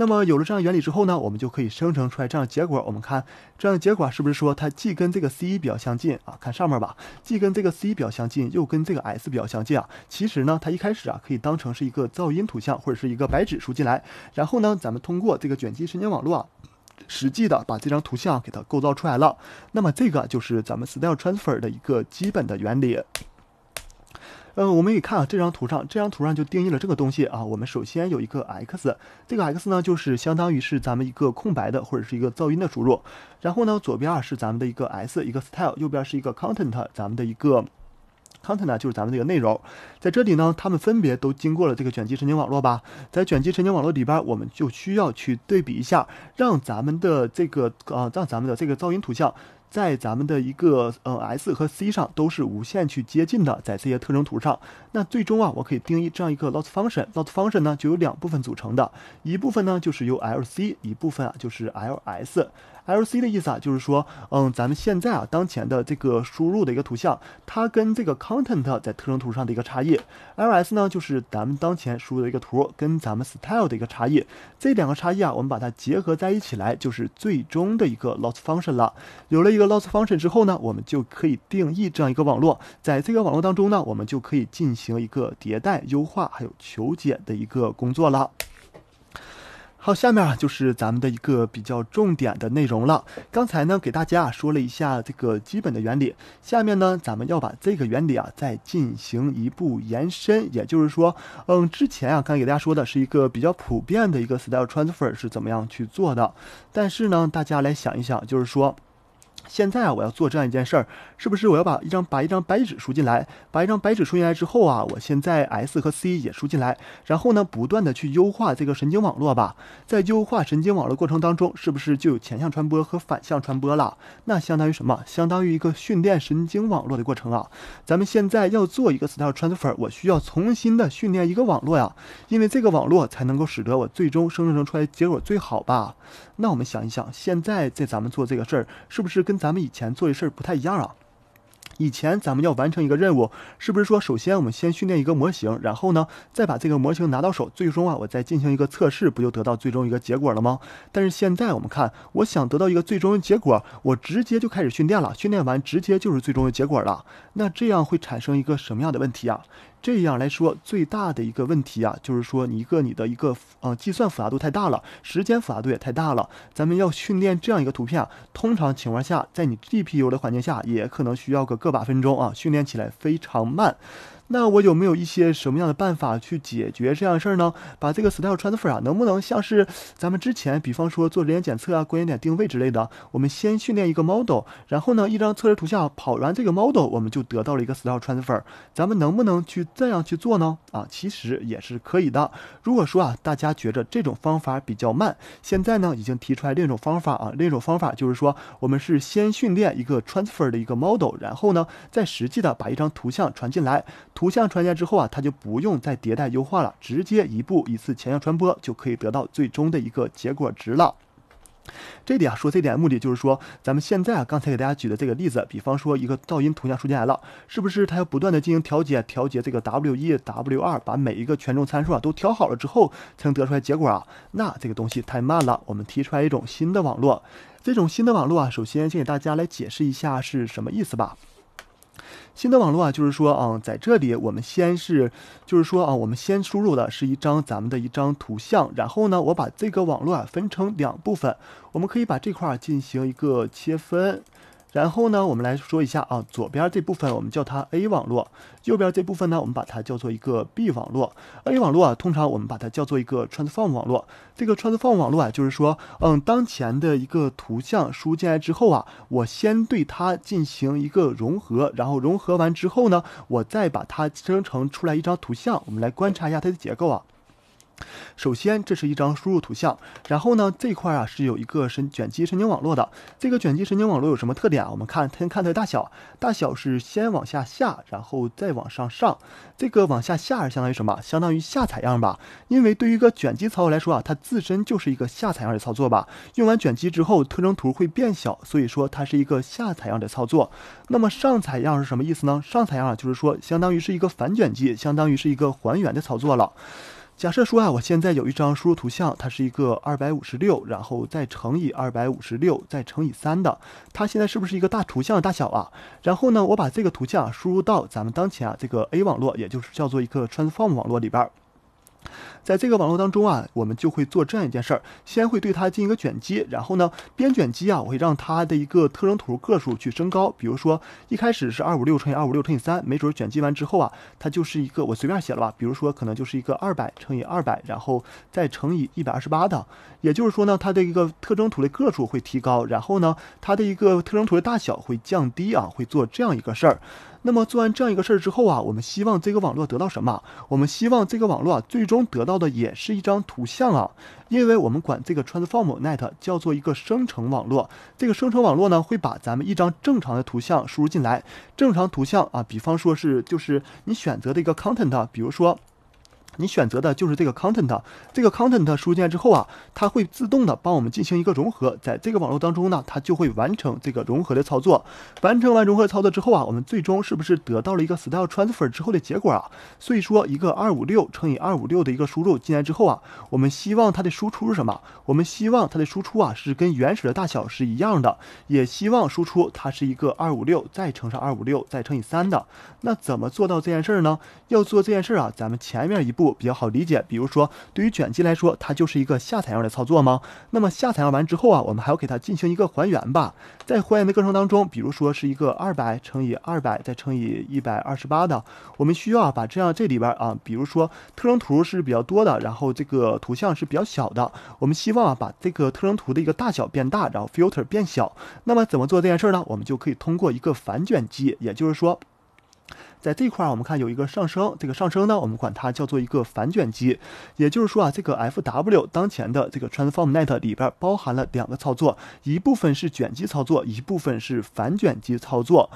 那么有了这样原理之后呢，我们就可以生成出来这样结果。我们看这样结果是不是说它既跟这个 C 一比较相近啊？看上面吧，既跟这个 C 一比较相近，又跟这个 S 比较相近啊。其实呢，它一开始啊可以当成是一个噪音图像或者是一个白纸输进来，然后呢，咱们通过这个卷积神经网络啊，实际的把这张图像给它构造出来了。那么这个就是咱们 style transfer 的一个基本的原理。呃，我们也看啊，这张图上，这张图上就定义了这个东西啊。我们首先有一个 x，这个 x 呢，就是相当于是咱们一个空白的或者是一个噪音的输入。然后呢，左边啊是咱们的一个 s，一个 style，右边是一个 content，咱们的一个 content 呢，就是咱们这个内容。在这里呢，它们分别都经过了这个卷积神经网络吧。在卷积神经网络里边，我们就需要去对比一下，让咱们的这个啊，让咱们的这个噪音图像。在咱们的一个呃 S 和 C 上都是无限去接近的，在这些特征图上，那最终啊，我可以定义这样一个 loss function。loss function 呢，就有两部分组成的，一部分呢就是由 LC，一部分啊就是 LS。LC 的意思啊，就是说，嗯，咱们现在啊当前的这个输入的一个图像，它跟这个 content 在特征图上的一个差异。LS 呢，就是咱们当前输入的一个图跟咱们 style 的一个差异。这两个差异啊，我们把它结合在一起来，就是最终的一个 loss function 了。有了。这个 loss function 之后呢，我们就可以定义这样一个网络。在这个网络当中呢，我们就可以进行一个迭代优化，还有求解的一个工作了。好，下面啊就是咱们的一个比较重点的内容了。刚才呢给大家啊说了一下这个基本的原理，下面呢咱们要把这个原理啊再进行一步延伸。也就是说，嗯，之前啊刚才给大家说的是一个比较普遍的一个 style transfer 是怎么样去做的，但是呢大家来想一想，就是说。现在啊，我要做这样一件事儿，是不是我要把一张把一张白纸输进来？把一张白纸输进来之后啊，我现在 s 和 c 也输进来，然后呢，不断的去优化这个神经网络吧。在优化神经网络过程当中，是不是就有前向传播和反向传播了？那相当于什么？相当于一个训练神经网络的过程啊。咱们现在要做一个 style transfer，我需要重新的训练一个网络呀，因为这个网络才能够使得我最终生成出来结果最好吧。那我们想一想，现在在咱们做这个事儿，是不是跟咱们以前做的事儿不太一样啊。以前咱们要完成一个任务，是不是说首先我们先训练一个模型，然后呢再把这个模型拿到手，最终啊我再进行一个测试，不就得到最终一个结果了吗？但是现在我们看，我想得到一个最终的结果，我直接就开始训练了，训练完直接就是最终的结果了。那这样会产生一个什么样的问题呀？这样来说，最大的一个问题啊，就是说你一个你的一个呃计算复杂度太大了，时间复杂度也太大了。咱们要训练这样一个图片，通常情况下，在你 GPU 的环境下，也可能需要个个把分钟啊，训练起来非常慢。那我有没有一些什么样的办法去解决这样的事儿呢？把这个 style transfer 啊，能不能像是咱们之前，比方说做人脸检测啊、关键点定位之类的，我们先训练一个 model，然后呢，一张测试图像跑完这个 model，我们就得到了一个 style transfer。咱们能不能去这样去做呢？啊，其实也是可以的。如果说啊，大家觉着这种方法比较慢，现在呢已经提出来另一种方法啊，另一种方法就是说，我们是先训练一个 transfer 的一个 model，然后呢，再实际的把一张图像传进来。图像传进来之后啊，它就不用再迭代优化了，直接一步一次前向传播就可以得到最终的一个结果值了。这里啊，说这点目的就是说，咱们现在啊，刚才给大家举的这个例子，比方说一个噪音图像出现来了，是不是它要不断的进行调节，调节这个 W 一 W 二，把每一个权重参数啊都调好了之后，才能得出来结果啊？那这个东西太慢了，我们提出来一种新的网络，这种新的网络啊，首先先给大家来解释一下是什么意思吧。新的网络啊，就是说啊，在这里我们先是，就是说啊，我们先输入的是一张咱们的一张图像，然后呢，我把这个网络啊分成两部分，我们可以把这块儿进行一个切分。然后呢，我们来说一下啊，左边这部分我们叫它 A 网络，右边这部分呢，我们把它叫做一个 B 网络。A 网络啊，通常我们把它叫做一个 transform 网络。这个 transform 网络啊，就是说，嗯，当前的一个图像输进来之后啊，我先对它进行一个融合，然后融合完之后呢，我再把它生成出来一张图像。我们来观察一下它的结构啊。首先，这是一张输入图像。然后呢，这块啊是有一个神卷积神经网络的。这个卷积神经网络有什么特点啊？我们看，先看它的大小，大小是先往下下，然后再往上上。这个往下下是相当于什么？相当于下采样吧。因为对于一个卷积操作来说啊，它自身就是一个下采样的操作吧。用完卷积之后，特征图会变小，所以说它是一个下采样的操作。那么上采样是什么意思呢？上采样啊，就是说相当于是一个反卷积，相当于是一个还原的操作了。假设说啊，我现在有一张输入图像，它是一个二百五十六，然后再乘以二百五十六，再乘以三的，它现在是不是一个大图像大小啊？然后呢，我把这个图像输入到咱们当前啊这个 A 网络，也就是叫做一个 transform 网络里边。在这个网络当中啊，我们就会做这样一件事儿，先会对它进行一个卷积，然后呢，边卷积啊，我会让它的一个特征图个数去升高。比如说一开始是二五六乘以二五六乘以三，没准卷积完之后啊，它就是一个我随便写了吧，比如说可能就是一个二百乘以二百，然后再乘以一百二十八的。也就是说呢，它的一个特征图的个数会提高，然后呢，它的一个特征图的大小会降低啊，会做这样一个事儿。那么做完这样一个事儿之后啊，我们希望这个网络得到什么？我们希望这个网络啊，最终得到的也是一张图像啊，因为我们管这个 transformer net 叫做一个生成网络。这个生成网络呢，会把咱们一张正常的图像输入进来，正常图像啊，比方说是就是你选择的一个 content，比如说。你选择的就是这个 content，这个 content 输入进来之后啊，它会自动的帮我们进行一个融合，在这个网络当中呢，它就会完成这个融合的操作。完成完融合操作之后啊，我们最终是不是得到了一个 style transfer 之后的结果啊？所以说，一个二五六乘以二五六的一个输入进来之后啊，我们希望它的输出是什么？我们希望它的输出啊是跟原始的大小是一样的，也希望输出它是一个二五六再乘上二五六再乘以三的。那怎么做到这件事儿呢？要做这件事儿啊，咱们前面一。比较好理解，比如说对于卷积来说，它就是一个下采样的操作吗？那么下采样完之后啊，我们还要给它进行一个还原吧。在还原的过程当中，比如说是一个二百乘以二百再乘以一百二十八的，我们需要把这样这里边啊，比如说特征图是比较多的，然后这个图像是比较小的，我们希望把这个特征图的一个大小变大，然后 filter 变小。那么怎么做这件事儿呢？我们就可以通过一个反卷积，也就是说。在这块儿，我们看有一个上升，这个上升呢，我们管它叫做一个反卷积。也就是说啊，这个 F W 当前的这个 t r a n s f o r m Net 里边包含了两个操作，一部分是卷积操作，一部分是反卷积操作。